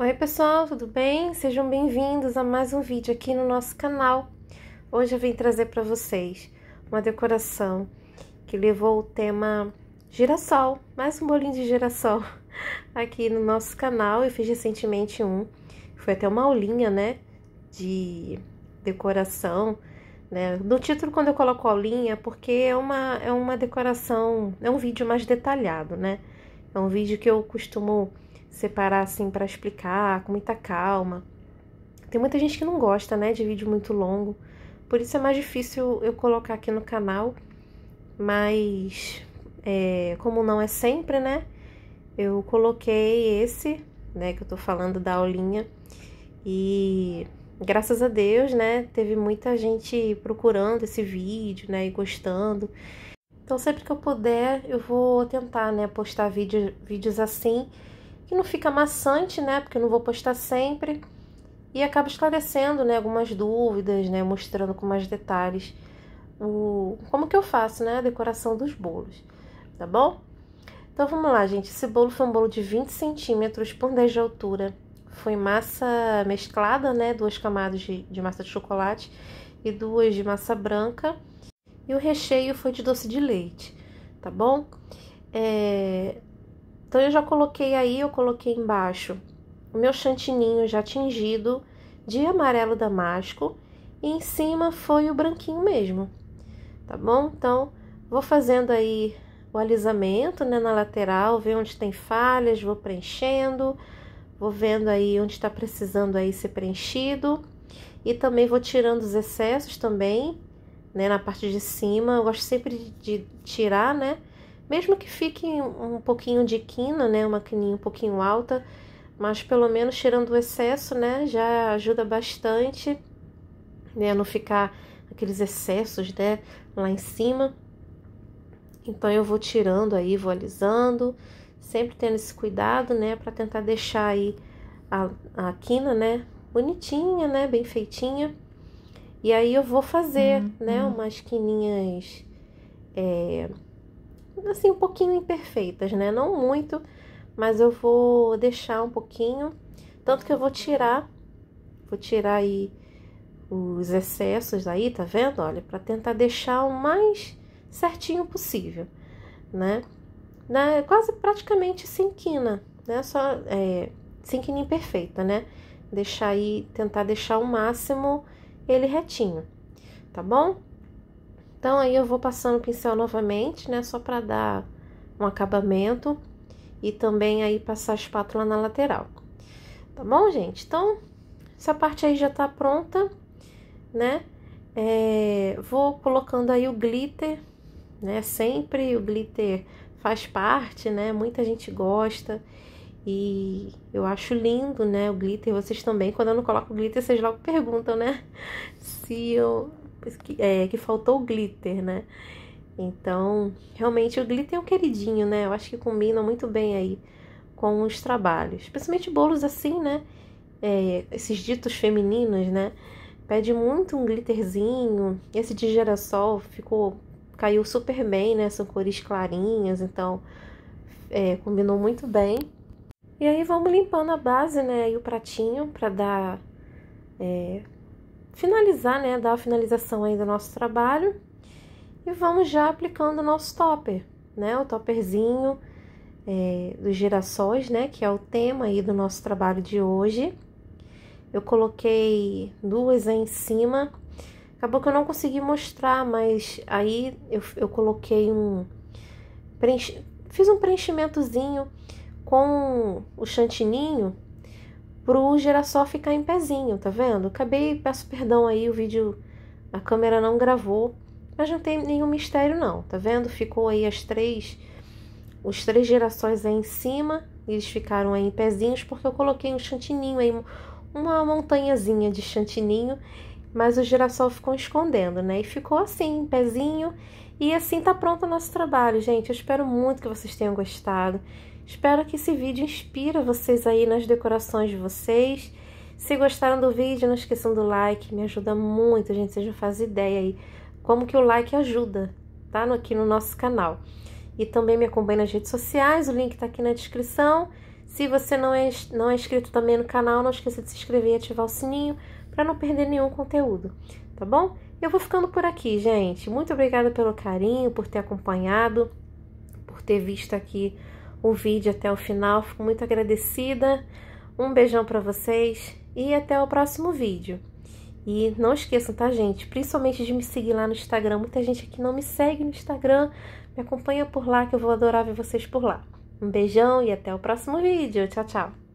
Oi pessoal, tudo bem? Sejam bem-vindos a mais um vídeo aqui no nosso canal. Hoje eu vim trazer para vocês uma decoração que levou o tema girassol, mais um bolinho de girassol aqui no nosso canal. Eu fiz recentemente um, foi até uma aulinha, né, de decoração, né? No título quando eu coloco aulinha, porque é uma é uma decoração, é um vídeo mais detalhado, né? É um vídeo que eu costumo separar assim para explicar com muita calma. Tem muita gente que não gosta, né, de vídeo muito longo. Por isso é mais difícil eu colocar aqui no canal, mas é, como não é sempre, né? Eu coloquei esse, né, que eu tô falando da aulinha. E graças a Deus, né, teve muita gente procurando esse vídeo, né, e gostando. Então sempre que eu puder, eu vou tentar, né, postar vídeo, vídeos assim que não fica maçante, né? Porque eu não vou postar sempre. E acaba esclarecendo, né, algumas dúvidas, né, mostrando com mais detalhes o como que eu faço, né, a decoração dos bolos, tá bom? Então vamos lá, gente. Esse bolo foi um bolo de 20 centímetros por 10 de altura. Foi massa mesclada, né? Duas camadas de, de, massa de chocolate e duas de massa branca. E o recheio foi de doce de leite, tá bom? É, então eu já coloquei aí, eu coloquei embaixo o meu chantininho já tingido de amarelo damasco e em cima foi o branquinho mesmo, tá bom? Então vou fazendo aí o alisamento né, na lateral, ver onde tem falhas, vou preenchendo, vou vendo aí onde está precisando aí ser preenchido e também vou tirando os excessos também, né, na parte de cima. Eu gosto sempre de tirar, né, mesmo que fique um pouquinho de quina, né, uma quininha um pouquinho alta, mas pelo menos tirando o excesso, né, já ajuda bastante, né, a não ficar aqueles excessos, né, lá em cima. Então eu vou tirando aí, vou alisando, sempre tendo esse cuidado, né, para tentar deixar aí a, a quina, né, bonitinha, né, bem feitinha. E aí eu vou fazer, né, uhum. né, umas quininhas é, assim, um pouquinho imperfeitas, né? Não muito, mas eu vou deixar um pouquinho. Tanto que eu vou tirar, vou tirar aí os excessos aí, tá vendo? Olha, para tentar deixar o mais certinho possível, né? Na, quase praticamente sem quina né? Só é, quina imperfeita, né? Deixar aí, tentar deixar o máximo ele retinho, tá bom? Então, aí eu vou passando o pincel novamente, né? Só para dar um acabamento e também aí passar a espátula na lateral. Tá bom, gente? Então, essa parte aí já tá pronta, né? É, vou colocando aí o glitter, né? Sempre o glitter faz parte, né? Muita gente gosta e eu acho lindo, né? O glitter. Vocês também, quando eu não coloco glitter, vocês logo perguntam, né? Se eu que, é, que faltou o glitter, né? Então, realmente o glitter é um queridinho, né? Eu acho que combina muito bem aí com os trabalhos. Principalmente bolos assim, né? É, esses ditos femininos, né? Pede muito um glitterzinho. Esse de girassol ficou caiu super bem, né? São cores clarinhas, então é, combinou muito bem. E aí vamos limpando a base, né? E o pratinho para dar é, finalizar, né, dar a finalização aí do nosso trabalho e vamos já aplicando o nosso topper, né, o topperzinho é, dos girassóis, né, que é o tema aí do nosso trabalho de hoje. Eu coloquei duas aí em cima, acabou que eu não consegui mostrar, mas aí eu, eu coloquei um, preenche, fiz um preenchimentozinho com o chantininho, pro girassol ficar em pezinho, tá vendo? Acabei, peço perdão aí, o vídeo, a câmera não gravou, mas não tem nenhum mistério não, tá vendo? Ficou aí as três, os três girassóis aí em cima, eles ficaram aí em pezinhos porque eu coloquei um chantininho aí, uma montanhazinha de chantininho, mas o girassol ficou escondendo, né? E ficou assim, em pezinho, e assim tá pronto o nosso trabalho, gente. Eu espero muito que vocês tenham gostado. Espero que esse vídeo inspire vocês aí nas decorações de vocês. Se gostaram do vídeo, não esqueçam do like, me ajuda muito, gente, vocês não fazem ideia aí como que o like ajuda, tá? Aqui no nosso canal. E também me acompanhe nas redes sociais, o link tá aqui na descrição. Se você não é, não é inscrito também no canal, não esqueça de se inscrever e ativar o sininho para não perder nenhum conteúdo, tá bom? Eu vou ficando por aqui, gente. Muito obrigada pelo carinho, por ter acompanhado, por ter visto aqui o vídeo até o final. Fico muito agradecida. Um beijão para vocês e até o próximo vídeo. E não esqueçam, tá, gente? Principalmente de me seguir lá no Instagram. Muita gente aqui não me segue no Instagram. Me acompanha por lá que eu vou adorar ver vocês por lá. Um beijão e até o próximo vídeo. Tchau, tchau.